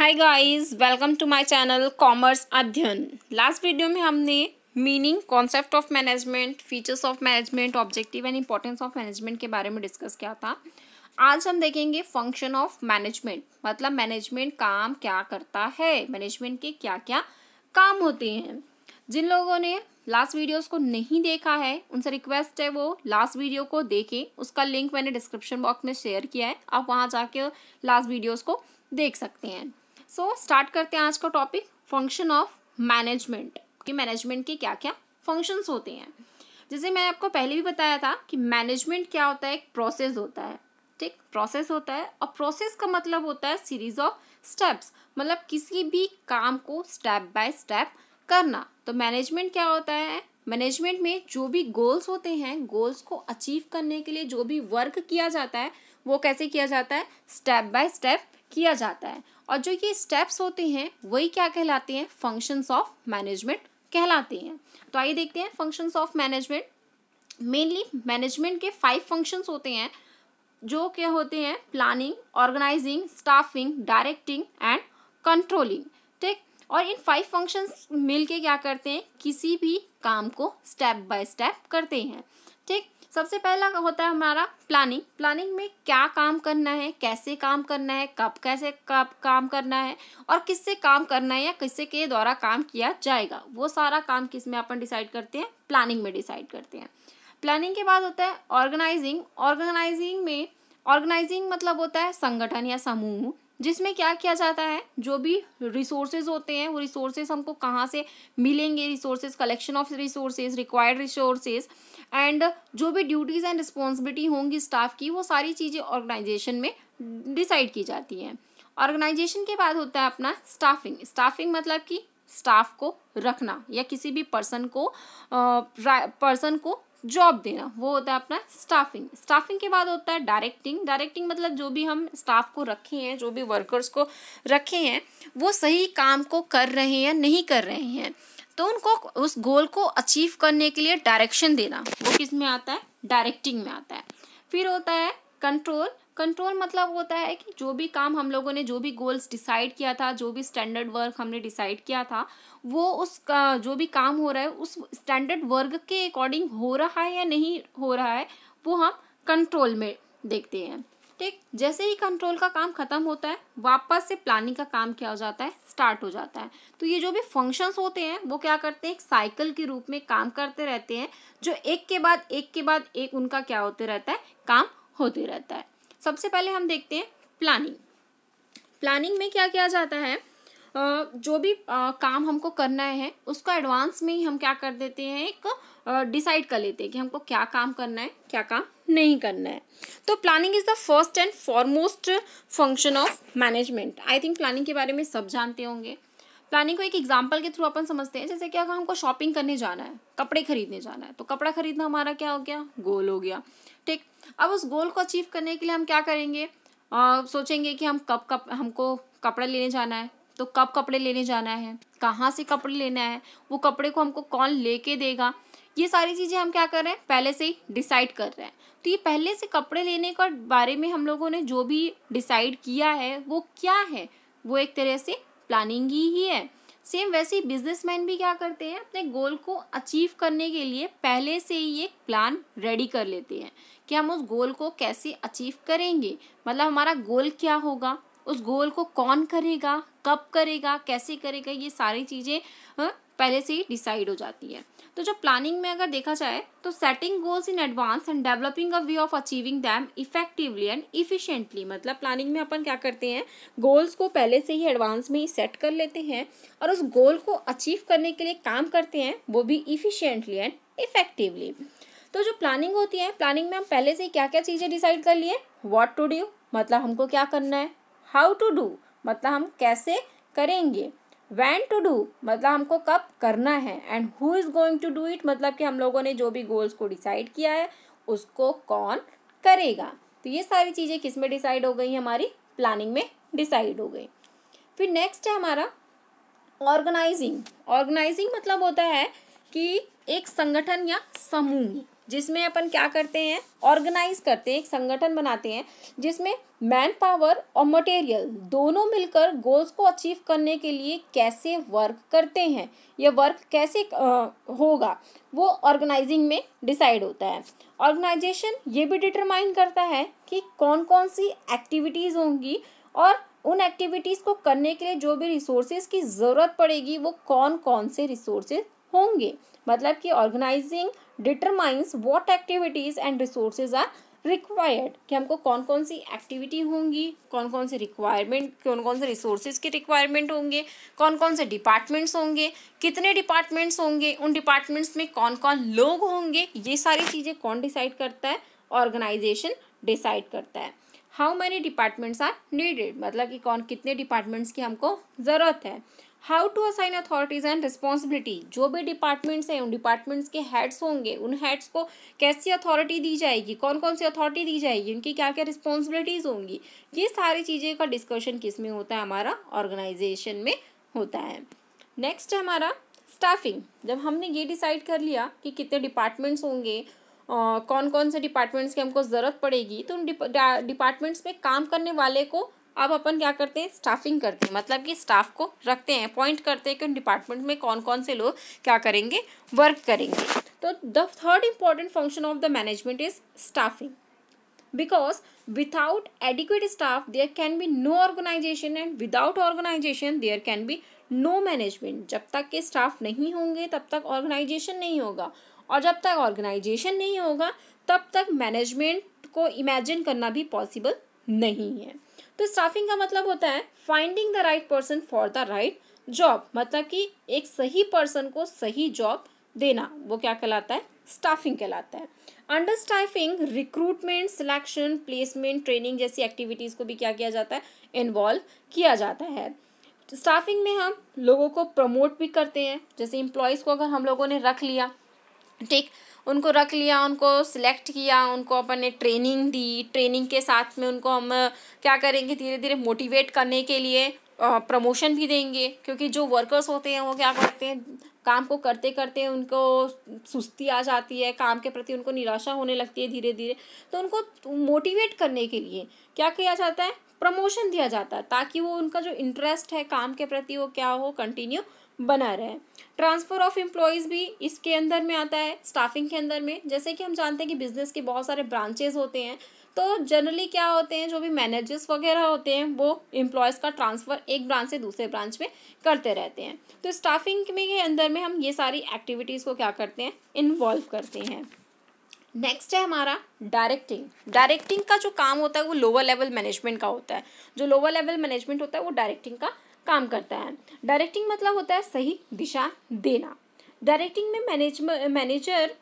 hi guys welcome to my channel commerce अध्ययन last video में हमने meaning concept of management features of management objective and importance of management के बारे में discuss किया था आज हम देखेंगे फंक्शन ऑफ मैनेजमेंट मतलब मैनेजमेंट काम क्या करता है मैनेजमेंट के क्या क्या काम होते हैं जिन लोगों ने लास्ट वीडियोस को नहीं देखा है उनसे रिक्वेस्ट है वो लास्ट वीडियो को देखें उसका लिंक मैंने डिस्क्रिप्शन बॉक्स में शेयर किया है आप वहाँ जाके लास्ट वीडियोस को देख सकते हैं सो so, स्टार्ट करते हैं आज का टॉपिक फंक्शन ऑफ मैनेजमेंट कि मैनेजमेंट के क्या क्या फंक्शंस होते हैं जैसे मैंने आपको पहले भी बताया था कि मैनेजमेंट क्या होता है एक प्रोसेस होता है ठीक प्रोसेस होता है और प्रोसेस का मतलब होता है सीरीज ऑफ स्टेप्स मतलब किसी भी काम को स्टेप बाय स्टेप करना तो मैनेजमेंट क्या होता है मैनेजमेंट में जो भी गोल्स होते हैं गोल्स को अचीव करने के लिए जो भी वर्क किया जाता है वो कैसे किया जाता है स्टेप बाय स्टेप किया जाता है और जो ये स्टेप्स होते हैं वही क्या कहलाते हैं फंक्शंस ऑफ मैनेजमेंट कहलाते हैं तो आइए देखते हैं functions of management mainly management के फाइव फंक्शंस होते हैं जो क्या होते हैं planning organising staffing directing and controlling ठीक और इन फाइव फंक्शंस मिलके क्या करते हैं किसी भी काम को स्टेप बाय स्टेप करते हैं ठीक सबसे पहला होता है हमारा प्लानिंग प्लानिंग में क्या काम करना है कैसे काम करना है कब कैसे कब काम करना है और किससे काम करना है या किससे के द्वारा काम किया जाएगा वो सारा काम किस में अपन डिसाइड करते हैं प्लानिंग में डिसाइड करते हैं प्लानिंग के बाद होता है ऑर्गेनाइजिंग ऑर्गेनाइजिंग में ऑर्गेनाइजिंग मतलब होता है संगठन या समूह जिसमें क्या किया जाता है जो भी रिसोर्सेज होते हैं वो रिसोर्सेज हमको कहाँ से मिलेंगे resources collection of resources required resources and जो भी ड्यूटीज़ एंड रिस्पॉन्सिबिलिटी होंगी स्टाफ की वो सारी चीज़ें ऑर्गेनाइजेशन में डिसाइड की जाती हैं ऑर्गेनाइजेशन के बाद होता है अपना स्टाफिंग स्टाफिंग मतलब कि स्टाफ को रखना या किसी भी पर्सन को पर्सन को जॉब देना वो होता है अपना स्टाफिंग स्टाफिंग के बाद होता है डायरेक्टिंग डायरेक्टिंग मतलब जो भी हम स्टाफ को रखे हैं जो भी वर्कर्स को रखे हैं वो सही काम को कर रहे हैं या नहीं कर रहे हैं तो उनको उस गोल को अचीव करने के लिए डायरेक्शन देना वो किस में आता है डायरेक्टिंग में आता है फिर होता है कंट्रोल कंट्रोल मतलब होता है कि जो भी काम हम लोगों ने जो भी गोल्स डिसाइड किया था जो भी स्टैंडर्ड वर्क हमने डिसाइड किया था वो उस जो भी काम हो रहा है उस स्टैंडर्ड वर्क के अकॉर्डिंग हो रहा है या नहीं हो रहा है वो हम कंट्रोल में देखते हैं ठीक जैसे ही कंट्रोल का काम खत्म होता है वापस से प्लानिंग का काम क्या हो जाता है स्टार्ट हो जाता है तो ये जो भी फंक्शंस होते हैं वो क्या करते हैं एक साइकिल के रूप में काम करते रहते हैं जो एक के बाद एक के बाद एक उनका क्या होते रहता है काम होते रहता है सबसे पहले हम देखते हैं प्लानिंग प्लानिंग में क्या किया जाता है जो भी काम हमको करना है उसका एडवांस में ही हम क्या कर देते हैं एक डिसाइड कर लेते हैं कि हमको क्या काम करना है क्या काम नहीं करना है तो planning is the first and foremost function of management I think planning के बारे में सब जानते होंगे प्लानिंग को एक एग्जाम्पल के थ्रू अपन समझते हैं जैसे कि अगर हमको शॉपिंग करने जाना है कपड़े खरीदने जाना है तो कपड़ा खरीदना हमारा क्या हो गया गोल हो गया ठीक अब उस गोल को अचीव करने के लिए हम क्या करेंगे आ, सोचेंगे कि हम कब कप हमको कपड़ा लेने जाना है तो कब कपड़े लेने जाना है कहाँ से कपड़े लेना है वो कपड़े को हमको कौन लेके देगा ये सारी चीज़ें हम क्या कर रहे हैं पहले से ही डिसाइड कर रहे हैं तो ये पहले से कपड़े लेने का बारे में हम लोगों ने जो भी डिसाइड किया है वो क्या है वो एक तरह से प्लानिंग ही है सेम वैसे ही बिजनेसमैन भी क्या करते हैं अपने गोल को अचीव करने के लिए पहले से ही एक प्लान रेडी कर लेते हैं कि हम उस गोल को कैसे अचीव करेंगे मतलब हमारा गोल क्या होगा उस गोल को कौन करेगा कब करेगा कैसे करेगा ये सारी चीज़ें हाँ, पहले से ही डिसाइड हो जाती है तो जो प्लानिंग में अगर देखा जाए तो setting goals in advance and developing a way of achieving them effectively and efficiently मतलब प्लानिंग में अपन क्या करते हैं गोल्स को पहले से ही एडवांस में ही सेट कर लेते हैं और उस गोल को अचीव करने के लिए काम करते हैं वो भी इफिशियंटली एंड इफेक्टिवली तो जो प्लानिंग होती है प्लानिंग में हम पहले से ही क्या क्या चीज़ें डिसाइड कर लिए वॉट टू डू मतलब हमको क्या करना है हाउ टू डू मतलब हम कैसे करेंगे वैन टू डू मतलब हमको कब करना है and who is going to do it मतलब कि हम लोगों ने जो भी गोल्स को डिसाइड किया है उसको कौन करेगा तो ये सारी चीज़ें किस में डिसाइड हो गई हमारी प्लानिंग में डिसाइड हो गई फिर नेक्स्ट है हमारा ऑर्गेनाइजिंग ऑर्गेनाइजिंग मतलब होता है कि एक संगठन या समूह जिसमें अपन क्या करते हैं ऑर्गेनाइज करते हैं एक संगठन बनाते हैं जिसमें मैन पावर और मटेरियल दोनों मिलकर गोल्स को अचीव करने के लिए कैसे वर्क करते हैं यह वर्क कैसे होगा वो ऑर्गेनाइजिंग में डिसाइड होता है ऑर्गेनाइजेशन ये भी डिटरमाइन करता है कि कौन कौन सी एक्टिविटीज़ होंगी और उन एक्टिविटीज़ को करने के लिए जो भी रिसोर्सेज की ज़रूरत पड़ेगी वो कौन कौन से रिसोर्सेज होंगे मतलब कि organising determines what activities and resources are required कि हमको कौन कौन सी एक्टिविटी होंगी कौन कौन से रिक्वायरमेंट कौन कौन से रिसोर्सेज के रिक्वायरमेंट होंगे कौन कौन से डिपार्टमेंट्स होंगे कितने डिपार्टमेंट्स होंगे उन डिपार्टमेंट्स में कौन कौन लोग होंगे ये सारी चीज़ें कौन डिसाइड करता है ऑर्गेनाइजेशन डिसाइड करता है how many departments are needed मतलब कि कौन कितने डिपार्टमेंट्स की हमको ज़रूरत है how to assign authorities and responsibility जो भी डिपार्टमेंट्स हैं उन डिपार्टमेंट्स के हेड्स होंगे उन हेड्स को कैसी अथॉरिटी दी जाएगी कौन कौन सी अथॉरिटी दी जाएगी उनकी क्या क्या रिस्पॉन्सिबिलिटीज़ होंगी ये सारी चीज़ें का डिस्कशन किस में होता है हमारा ऑर्गेनाइजेशन में होता है नेक्स्ट है हमारा स्टाफिंग जब हमने ये डिसाइड कर लिया कि कितने डिपार्टमेंट्स होंगे कौन कौन से डिपार्टमेंट्स की हमको ज़रूरत पड़ेगी तो उन डिपार्टमेंट्स में काम करने वाले को अब अपन क्या करते हैं स्टाफिंग करते हैं मतलब कि स्टाफ को रखते हैं अपॉइंट करते हैं कि उन डिपार्टमेंट में कौन कौन से लोग क्या करेंगे वर्क करेंगे तो the third important function of the management is staffing because without adequate staff there can be no organisation and without organisation there can be no management जब तक के स्टाफ नहीं होंगे तब तक ऑर्गेनाइजेशन नहीं होगा और जब तक ऑर्गेनाइजेशन नहीं होगा तब तक मैनेजमेंट को इमेजिन करना भी पॉसिबल नहीं है तो स्टाफिंग का मतलब होता है finding the right person for the right job मतलब कि एक सही पर्सन को सही जॉब देना वो क्या कहलाता है स्टाफिंग कहलाता है under staffing recruitment selection placement training जैसी एक्टिविटीज़ को भी क्या किया जाता है इन्वॉल्व किया जाता है स्टाफिंग में हम लोगों को प्रमोट भी करते हैं जैसे इम्प्लॉयज़ को अगर हम लोगों ने रख लिया ठीक उनको रख लिया उनको सिलेक्ट किया उनको अपन ने ट्रेनिंग दी ट्रेनिंग के साथ में उनको हम क्या करेंगे धीरे धीरे मोटिवेट करने के लिए प्रमोशन भी देंगे क्योंकि जो वर्कर्स होते हैं वो क्या करते हैं काम को करते करते उनको सुस्ती आ जाती है काम के प्रति उनको निराशा होने लगती है धीरे धीरे तो उनको मोटिवेट करने के लिए क्या किया जाता है प्रमोशन दिया जाता है ताकि वो उनका जो इंटरेस्ट है काम के प्रति वो क्या हो कंटिन्यू बना रहे ट्रांसफ़र ऑफ एम्प्लॉयज़ भी इसके अंदर में आता है स्टाफिंग के अंदर में जैसे कि हम जानते हैं कि बिज़नेस के बहुत सारे ब्रांचेज होते हैं तो जनरली क्या होते हैं जो भी मैनेजर्स वगैरह होते हैं वो एम्प्लॉयज़ का ट्रांसफ़र एक ब्रांच से दूसरे ब्रांच में करते रहते हैं तो स्टाफिंग में के अंदर में हम ये सारी एक्टिविटीज़ को क्या करते हैं इन्वॉल्व करते हैं नेक्स्ट है हमारा डायरेक्टिंग डायरेक्टिंग का जो काम होता है वो लोअर लेवल मैनेजमेंट का होता है जो लोअर लेवल मैनेजमेंट होता है वो डायरेक्टिंग का काम करता है डायरेक्टिंग मतलब होता है सही दिशा देना डायरेक्टिंग में मैनेज मैनेजर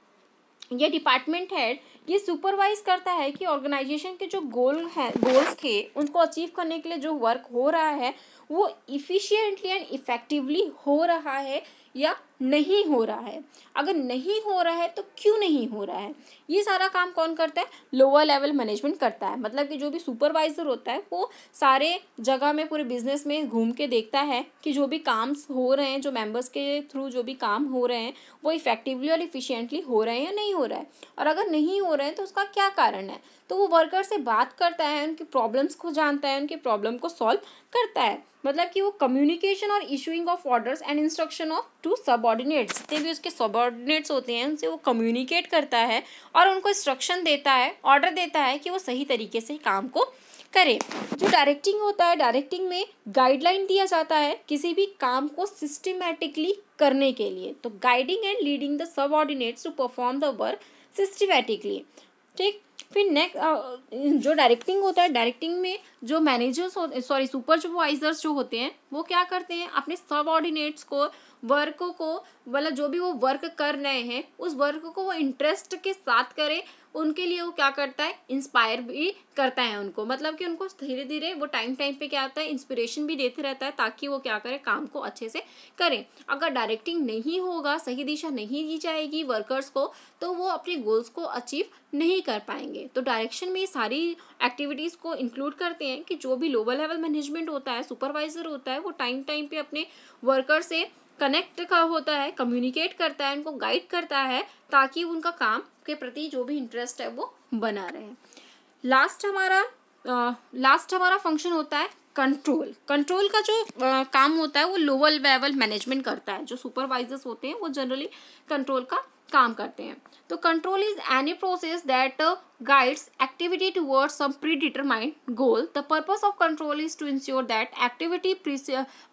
या डिपार्टमेंट हेड ये सुपरवाइज करता है कि ऑर्गेनाइजेशन के जो गोल है गोल्स थे उनको अचीव करने के लिए जो वर्क हो रहा है वो इफ़िशियंटली एंड इफ़ेक्टिवली हो रहा है या नहीं हो रहा है अगर नहीं हो रहा है तो क्यों नहीं हो रहा है ये सारा काम कौन करता है लोअर लेवल मैनेजमेंट करता है मतलब कि जो भी सुपरवाइजर होता है वो सारे जगह में पूरे बिजनेस में घूम के देखता है कि जो भी काम हो रहे हैं जो मेंबर्स के थ्रू जो भी काम हो रहे हैं वो इफेक्टिवली और इफ़िशियंटली हो रहे हैं या नहीं हो रहा है और अगर नहीं हो रहे हैं तो उसका क्या कारण है तो वो वर्कर से बात करता है उनकी प्रॉब्लम्स को जानता है उनकी प्रॉब्लम को सॉल्व करता है मतलब कि वो कम्युनिकेशन और issuing of orders and instruction of to subordinates जितने भी उसके सबऑर्डिनेट्स होते हैं उनसे वो कम्युनिकेट करता है और उनको इंस्ट्रक्शन देता है ऑर्डर देता है कि वो सही तरीके से काम को करे जो डायरेक्टिंग होता है डायरेक्टिंग में गाइडलाइन दिया जाता है किसी भी काम को सिस्टमेटिकली करने के लिए तो guiding and leading the subordinates to perform the work systematically ठीक फिर नेक्स्ट जो डायरेक्टिंग होता है डायरेक्टिंग में जो मैनेजर्स सॉरी सुपरवाइजर्स जो होते हैं वो क्या करते हैं अपने सब ऑर्डिनेट्स को वर्क को मतलब जो भी वो वर्क कर रहे हैं उस वर्क को वो इंटरेस्ट के साथ करें उनके लिए वो क्या करता है इंस्पायर भी करता है उनको मतलब कि उनको धीरे धीरे वो टाइम टाइम पे क्या आता है इंस्पिरेशन भी देते रहता है ताकि वो क्या करें काम को अच्छे से करें अगर डायरेक्टिंग नहीं होगा सही दिशा नहीं दी जाएगी वर्कर्स को तो वो अपने गोल्स को अचीव नहीं कर पाएंगे तो डायरेक्शन में ये सारी एक्टिविटीज़ को इंक्लूड करते हैं कि जो भी लोअर लेवल मैनेजमेंट होता है सुपरवाइजर होता है वो टाइम टाइम पे अपने वर्कर से कनेक्ट का होता है कम्युनिकेट करता है उनको गाइड करता है ताकि उनका काम के प्रति जो भी इंटरेस्ट है वो बना रहे लास्ट हमारा लास्ट हमारा फंक्शन होता है कंट्रोल कंट्रोल का जो आ, काम होता है वो लोअर लेवल मैनेजमेंट करता है जो सुपरवाइजर्स होते हैं वो जनरली कंट्रोल का काम करते हैं तो control is any process that guides activity towards some predetermined goal the purpose of control is to ensure that activity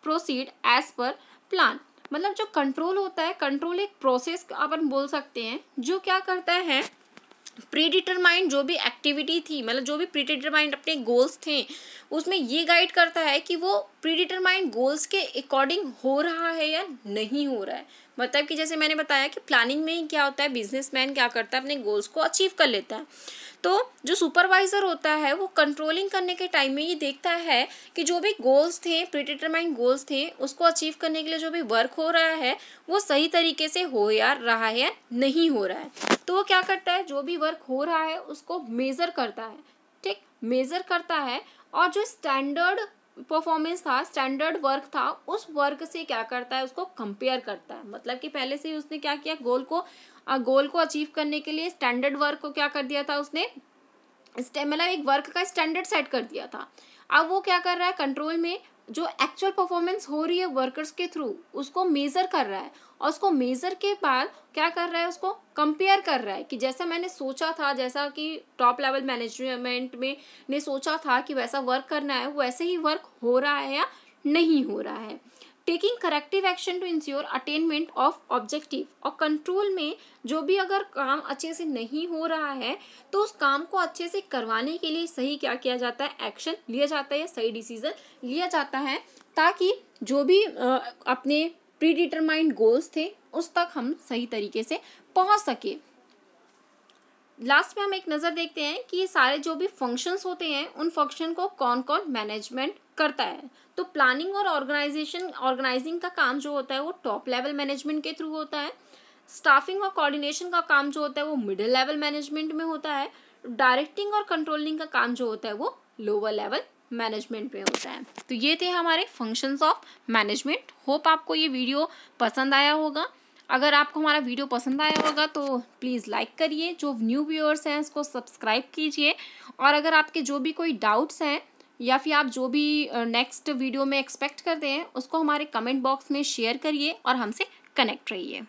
proceed as per plan मतलब जो कंट्रोल होता है कंट्रोल एक प्रोसेस अपन बोल सकते हैं जो क्या करता है प्री डिटरमाइंड जो भी एक्टिविटी थी मतलब जो भी प्री डिटरमाइंड अपने गोल्स थे उसमें ये गाइड करता है कि वो प्री डिटरमाइंड गोल्स के अकॉर्डिंग हो रहा है या नहीं हो रहा है मतलब कि जैसे मैंने बताया कि प्लानिंग में ही क्या होता है बिजनेसमैन क्या करता है अपने गोल्स को अचीव कर लेता है तो जो सुपरवाइज़र होता है वो कंट्रोलिंग करने के टाइम में ये देखता है कि जो भी गोल्स थे प्रिडिटरमाइंड गोल्स थे उसको अचीव करने के लिए जो भी वर्क हो रहा है वो सही तरीके से हो या रहा है या नहीं हो रहा है तो वो क्या करता है जो भी वर्क हो रहा है उसको मेज़र करता है ठीक मेज़र करता है और जो स्टैंडर्ड परफॉर्मेंस था स्टैंडर्ड वर्क था उस वर्क से क्या करता है उसको कंपेयर करता है मतलब कि पहले से उसने क्या किया गोल को गोल को अचीव करने के लिए स्टैंडर्ड वर्क को क्या कर दिया था उसने मतलब एक वर्क का स्टैंडर्ड सेट कर दिया था अब वो क्या कर रहा है कंट्रोल में जो एक्चुअल परफॉर्मेंस हो रही है वर्कर्स के थ्रू उसको मेज़र कर रहा है और उसको मेज़र के बाद क्या कर रहा है उसको कंपेयर कर रहा है कि जैसा मैंने सोचा था जैसा कि टॉप लेवल मैनेजमेंट में ने सोचा था कि वैसा वर्क करना है वैसे ही वर्क हो रहा है या नहीं हो रहा है taking corrective action to ensure attainment of objective और कंट्रोल में जो भी अगर काम अच्छे से नहीं हो रहा है तो उस काम को अच्छे से करवाने के लिए सही क्या किया जाता है एक्शन लिया जाता है या सही डिसीजन लिया जाता है ताकि जो भी अपने प्री गोल्स थे उस तक हम सही तरीके से पहुंच सके लास्ट में हम एक नज़र देखते हैं कि ये सारे जो भी फंक्शंस होते हैं उन फंक्शन को कौन कौन मैनेजमेंट करता है तो प्लानिंग और ऑर्गेनाइजेशन ऑर्गेनाइजिंग का काम जो होता है वो टॉप लेवल मैनेजमेंट के थ्रू होता है स्टाफिंग और कोऑर्डिनेशन का काम जो होता है वो मिडिल लेवल मैनेजमेंट में होता है डायरेक्टिंग और कंट्रोलिंग का काम जो होता है वो लोअर लेवल मैनेजमेंट में होता है तो ये थे हमारे फंक्शंस ऑफ मैनेजमेंट होप आपको ये वीडियो पसंद आया होगा अगर आपको हमारा वीडियो पसंद आया होगा तो प्लीज़ लाइक करिए जो न्यू व्यूअर्स हैं उसको सब्सक्राइब कीजिए और अगर आपके जो भी कोई डाउट्स हैं या फिर आप जो भी नेक्स्ट वीडियो में एक्सपेक्ट करते हैं उसको हमारे कमेंट बॉक्स में शेयर करिए और हमसे कनेक्ट रहिए